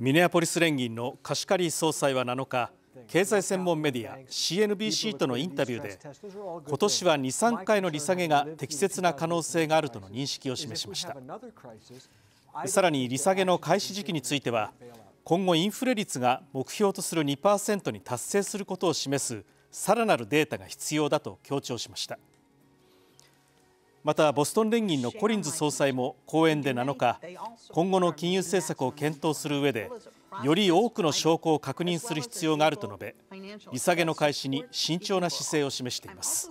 ミネアポリス連銀の貸し借り総裁は7日経済専門メディア CNBC とのインタビューで今年は23回の利下げが適切な可能性があるとの認識を示しましたさらに利下げの開始時期については今後インフレ率が目標とする2%に達成することを示すさらなるデータが必要だと強調しましたまたボストン連銀のコリンズ総裁も講演で7日今後の金融政策を検討する上でより多くの証拠を確認する必要があると述べ利下げの開始に慎重な姿勢を示しています